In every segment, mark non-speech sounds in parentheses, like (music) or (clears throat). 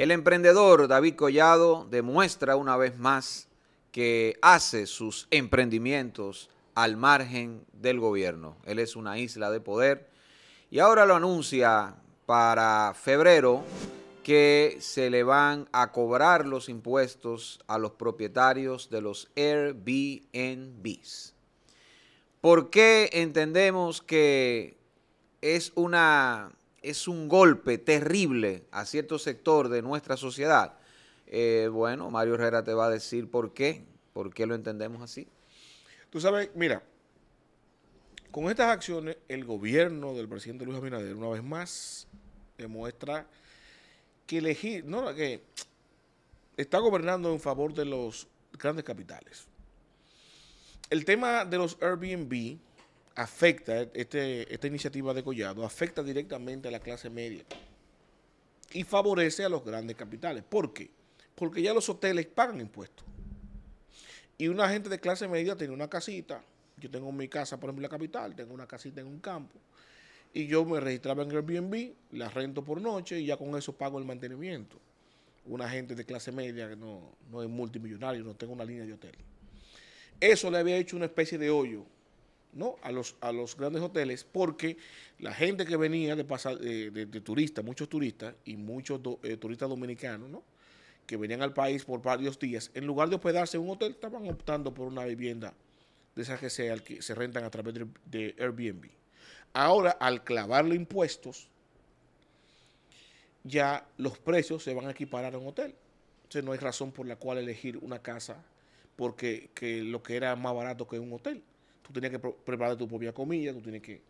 El emprendedor David Collado demuestra una vez más que hace sus emprendimientos al margen del gobierno. Él es una isla de poder y ahora lo anuncia para febrero que se le van a cobrar los impuestos a los propietarios de los Airbnbs. ¿Por qué entendemos que es una es un golpe terrible a cierto sector de nuestra sociedad. Eh, bueno, Mario Herrera te va a decir por qué, por qué lo entendemos así. Tú sabes, mira, con estas acciones el gobierno del presidente Luis Abinader una vez más demuestra que elegir, no, que está gobernando en favor de los grandes capitales. El tema de los Airbnb, afecta, este, esta iniciativa de Collado, afecta directamente a la clase media y favorece a los grandes capitales. ¿Por qué? Porque ya los hoteles pagan impuestos. Y una gente de clase media tiene una casita. Yo tengo mi casa, por ejemplo, en la capital, tengo una casita en un campo. Y yo me registraba en Airbnb, la rento por noche y ya con eso pago el mantenimiento. Una gente de clase media que no, no es multimillonario, no tengo una línea de hotel. Eso le había hecho una especie de hoyo ¿no? a, los, a los grandes hoteles porque la gente que venía de, pasar, eh, de, turistas, muchos turistas y muchos eh, turistas dominicanos, que venían al país por varios días, en lugar de hospedarse en un hotel, estaban optando por una vivienda de esas que se, que se rentan a través de, Airbnb. Ahora, al clavarle impuestos, ya los precios se van a equiparar a un hotel. Entonces no hay razón por la cual elegir una casa porque lo que era más barato que un hotel tú tenías que preparar tu propia comida, tú tienes que...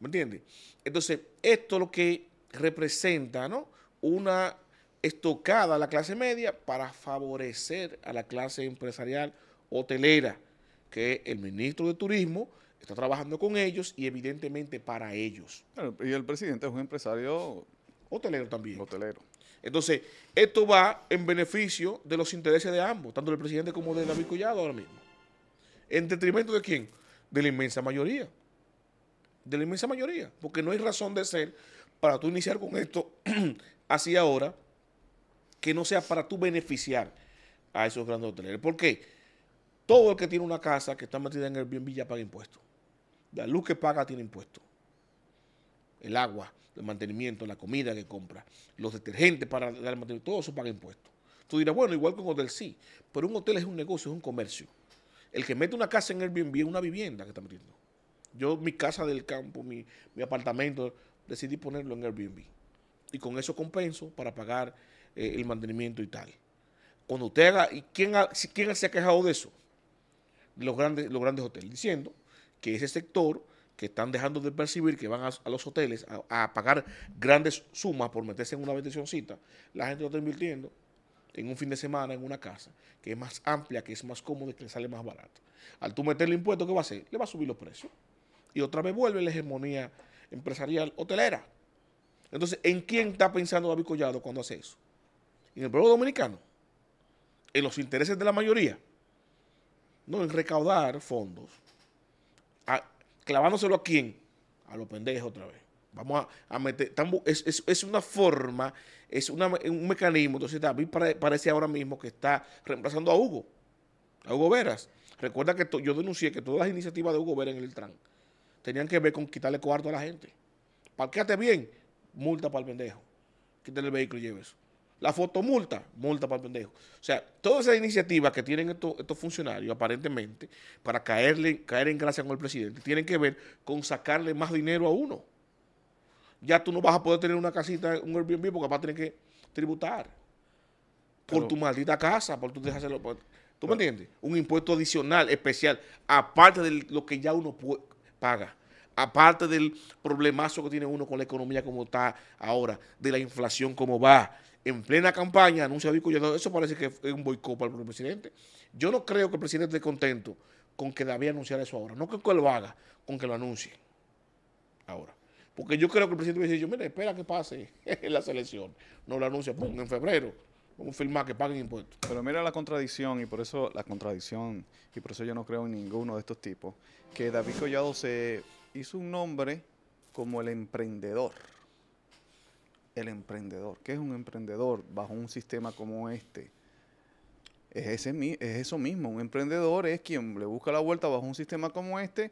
¿Me entiendes? Entonces, esto es lo que representa, ¿no? Una estocada a la clase media para favorecer a la clase empresarial hotelera, que el ministro de Turismo está trabajando con ellos y evidentemente para ellos. y el presidente es un empresario... Hotelero también. Hotelero. Entonces, esto va en beneficio de los intereses de ambos, tanto del presidente como de David Collado ahora mismo. ¿En detrimento de quién? de la inmensa mayoría. De la inmensa mayoría. Porque no hay razón de ser para tú iniciar con esto (clears throat) así ahora que no sea para tú beneficiar a esos grandes hoteleros. ¿Por qué? Todo el que tiene una casa que está metida en el bien villa paga impuestos. La luz que paga tiene impuestos. El agua, el mantenimiento, la comida que compra, los detergentes para dar mantenimiento, todo eso paga impuestos. Tú dirás, bueno, igual que un hotel sí, pero un hotel es un negocio, es un comercio. El que mete una casa en Airbnb es una vivienda que está metiendo. Yo, mi casa del campo, mi, apartamento, decidí ponerlo en Airbnb. Y con eso compenso para pagar eh, el mantenimiento y tal. Cuando usted haga, ¿y quién, se ha quejado de eso? Los grandes, los grandes hoteles, diciendo que ese sector que están dejando de percibir que van a, los hoteles a, pagar grandes sumas por meterse en una bendicióncita, la gente lo está invirtiendo en un fin de semana en una casa que es más amplia, que es más cómoda y que le sale más barato. Al tú meterle impuesto, ¿qué va a hacer? Le va a subir los precios. Y otra vez vuelve la hegemonía empresarial hotelera. Entonces, ¿en quién está pensando David Collado cuando hace eso? ¿En el pueblo dominicano? ¿En los intereses de la mayoría? No, en recaudar fondos. Ah, ¿Clavándoselo a quién? A los pendejos otra vez. Vamos a, meter. es, una forma, es un mecanismo. Entonces, David parece ahora mismo que está reemplazando a Hugo, a Hugo Veras. Recuerda que yo denuncié que todas las iniciativas de Hugo Veras en el TRAN tenían que ver con quitarle cuarto a la gente. Parquéate bien, multa para el pendejo. Quítale el vehículo y lleve eso. La fotomulta, multa para el pendejo. O sea, todas esas iniciativas que tienen estos, estos, funcionarios, aparentemente, para caerle, caer en gracia con el presidente, tienen que ver con sacarle más dinero a uno ya tú no vas a poder tener una casita, un Airbnb, porque vas a tener que tributar por tu maldita casa, por tu dejárselo. ¿Tú me entiendes? Un impuesto adicional, especial, aparte de lo que ya uno paga. Aparte del problemazo que tiene uno con la economía como está ahora, de la inflación como va, en plena campaña anuncia Vico eso parece que es un boicot para el presidente. Yo no creo que el presidente esté contento con que David anunciar eso ahora. No creo que lo haga, con que lo anuncie ahora. Porque yo creo que el presidente dice, dicho, mira espera que pase (laughs) la selección. No lo anuncia, pum, en febrero. Vamos a firmar que paguen impuestos. Pero mira la contradicción, y por eso la contradicción, y por eso yo no creo en ninguno de estos tipos, que David Collado se hizo un nombre como el emprendedor. El emprendedor. ¿Qué es un emprendedor bajo un sistema como este? es eso mismo. Un emprendedor es quien le busca la vuelta bajo un sistema como este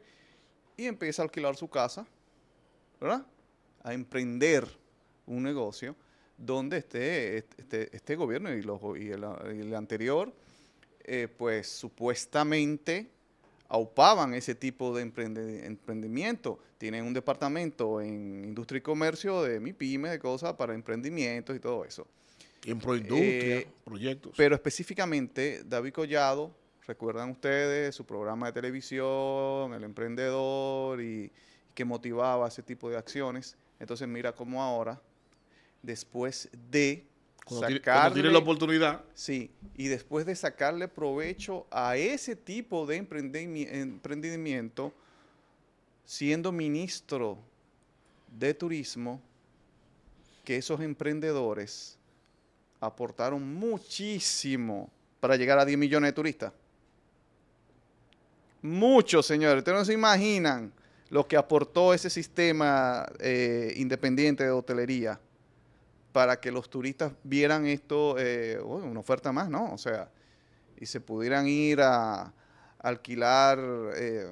y empieza a alquilar su casa ¿verdad? A emprender un negocio donde este, este, este, este gobierno y, y, el, anterior, eh, pues supuestamente aupaban ese tipo de emprendimiento. Tienen un departamento en industria y comercio de pyme, de cosas para emprendimientos y todo eso. En proindustria, eh, proyectos. Pero específicamente, David Collado, recuerdan ustedes su programa de televisión, El Emprendedor y, que motivaba ese tipo de acciones. Entonces mira cómo ahora, después de sacarle, la oportunidad. Sí, y después de sacarle provecho a ese tipo de emprendimiento, siendo ministro de turismo, que esos emprendedores aportaron muchísimo para llegar a 10 millones de turistas. Muchos, señores, ustedes no se imaginan lo que aportó ese sistema eh, independiente de hotelería para que los turistas vieran esto, eh, una oferta más, ¿no? O sea, y se pudieran ir a, alquilar eh,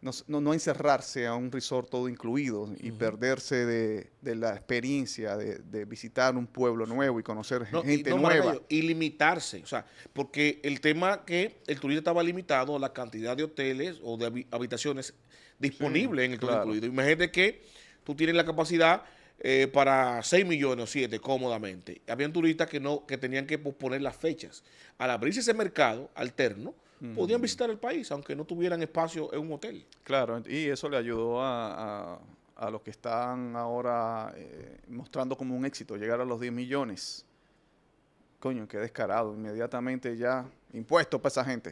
no, encerrarse a un resort todo incluido y perderse de, la experiencia de, visitar un pueblo nuevo y conocer gente nueva. Y limitarse, o sea, porque el tema que el turista estaba limitado a la cantidad de hoteles o de habitaciones disponibles en el todo incluido. Imagínate que tú tienes la capacidad eh, para 6 millones o 7 cómodamente. Habían turistas que, no, que tenían que posponer las fechas. Al abrirse ese mercado alterno, podían visitar el país, aunque no tuvieran espacio en un hotel. Claro, y eso le ayudó a, a, los que están ahora eh, mostrando como un éxito llegar a los 10 millones. Coño, qué descarado, inmediatamente ya impuesto para esa gente.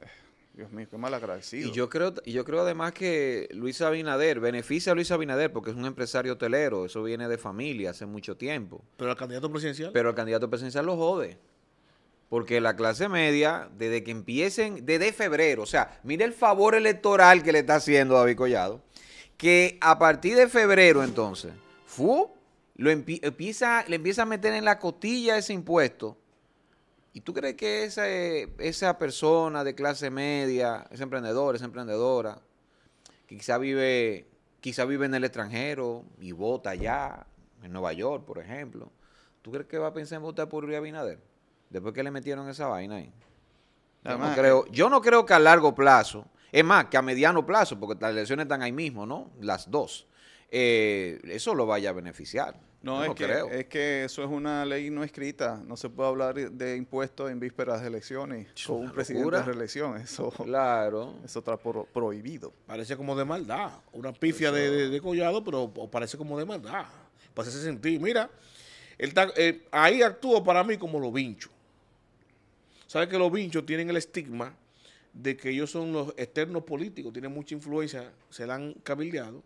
Eh, Dios mío, qué mal agradecido. Y yo creo, y yo creo además que Luis Abinader beneficia a Luis Abinader porque es un empresario hotelero, eso viene de familia hace mucho tiempo. Pero al candidato presidencial. Pero el candidato presidencial lo jode. Porque la clase media, desde que empiecen, desde febrero, o sea, mire el favor electoral que le está haciendo David Collado, que a partir de febrero entonces, fu, lo empieza, le empieza a meter en la cotilla ese impuesto. ¿Y tú crees que esa, persona de clase media, ese emprendedor, esa emprendedora, que quizá vive, quizá vive en el extranjero y vota allá, en Nueva York, por ejemplo, ¿tú crees que va a pensar en votar por Luis Abinader? después que le metieron esa vaina ahí. Yo no, creo, que a largo plazo, es más, que a mediano plazo, porque las elecciones están ahí mismo, ¿no? Las dos. Eh, eso lo vaya a beneficiar. No, es, que, es que eso es una ley no escrita. No se puede hablar de impuestos en vísperas de elecciones con un presidente de reelección. Eso, claro. eso está prohibido. Parece como de maldad. Una pifia de, collado, pero parece como de maldad. ese sentir. Mira, eh, ahí actúa para mí como lo vincho. Sabes que los vinchos tienen el estigma de que ellos son los externos políticos, tienen mucha influencia, se la han cabildeado,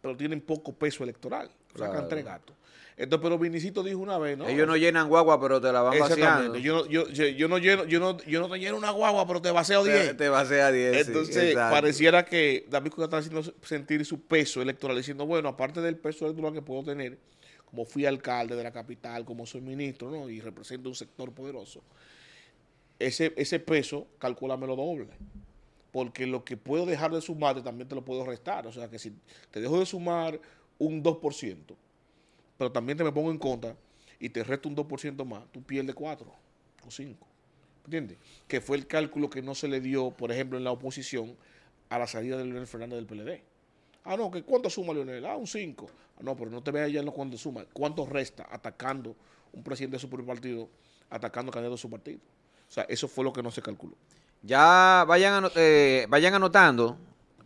pero tienen poco peso electoral. Sacan tres gatos. Entonces, pero Vinicito dijo una vez, ¿no? Ellos no llenan guagua, pero te la van vaciando. Yo, yo, yo, yo, no lleno, yo, no, yo no te lleno una guagua, pero te vacío 10. Te vacía 10. Entonces, pareciera que David Cuca está haciendo sentir su peso electoral, diciendo, bueno, aparte del peso electoral que puedo tener, como fui alcalde de la capital, como soy ministro, ¿no? Y represento un sector poderoso ese, ese peso, calculámelo doble. Porque lo que puedo dejar de sumar también te lo puedo restar. O sea que si te dejo de sumar un 2%, pero también te me pongo en contra y te resto un 2% más, tú pierdes 4 o 5. ¿Entiendes? Que fue el cálculo que no se le dio, por ejemplo, en la oposición a la salida de Leonel Fernández del PLD. Ah, no, que ¿cuánto suma Leonel? Ah, un 5. Ah, no, pero no te veas ya en lo cuando suma. ¿Cuánto resta atacando un presidente de su propio partido, atacando candidatos de su partido? O sea, eso fue lo que no se calculó. Ya vayan, eh, vayan anotando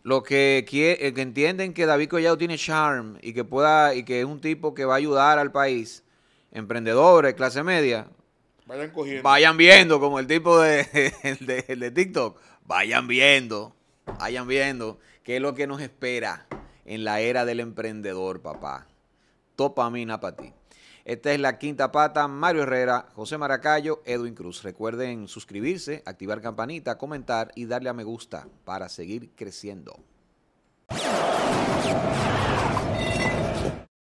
lo eh, que, entienden que David Collado tiene charm y que pueda y que es un tipo que va a ayudar al país, emprendedores, clase media. Vayan cogiendo. Vayan viendo, como el tipo de, de, (laughs) de, de TikTok. Vayan viendo, vayan viendo qué es lo que nos espera en la era del emprendedor, papá. Topamina para ti. Esta es la quinta pata. Mario Herrera, José Maracayo, Edwin Cruz. Recuerden suscribirse, activar campanita, comentar y darle a me gusta para seguir creciendo.